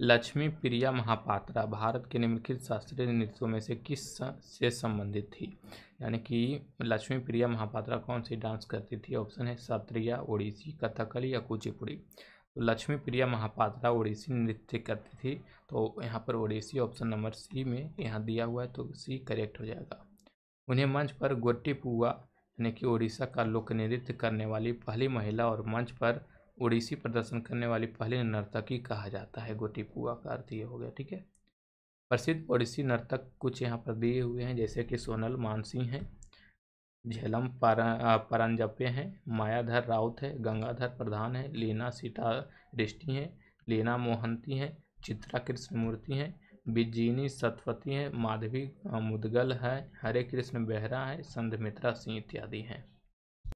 लक्ष्मी प्रिया महापात्रा भारत के निम्नलिखित शास्त्रीय नृत्यों में से किस से संबंधित थी यानी कि लक्ष्मी प्रिया महापात्रा कौन सी डांस करती थी ऑप्शन है सत्रिया ओडिसी कथकली या कुचिपुड़ी तो लक्ष्मी प्रिया महापात्रा ओडिसी नृत्य करती थी तो यहाँ पर ओडिसी ऑप्शन नंबर सी में यहाँ दिया हुआ है तो सी करेक्ट हो जाएगा उन्हें मंच पर गोट्टी पुआ यानी कि ओडिशा का लोक नृत्य करने वाली पहली महिला और मंच पर ओडिसी प्रदर्शन करने वाली पहली नर्तकी कहा जाता है गोटीपुआ का अर्थ ये हो गया ठीक है प्रसिद्ध ओडिसी नर्तक कुछ यहाँ पर दिए हुए हैं जैसे कि सोनल मानसिंह हैं झेलम पारा हैं मायाधर राउत है गंगाधर प्रधान है लीना सीता रिष्टि हैं लीना मोहंती हैं चित्रा कृष्णमूर्ति हैं बिजीनी सतपति हैं माधवी मुदगल है हरे कृष्ण बेहरा है संधमित्रा सिंह इत्यादि हैं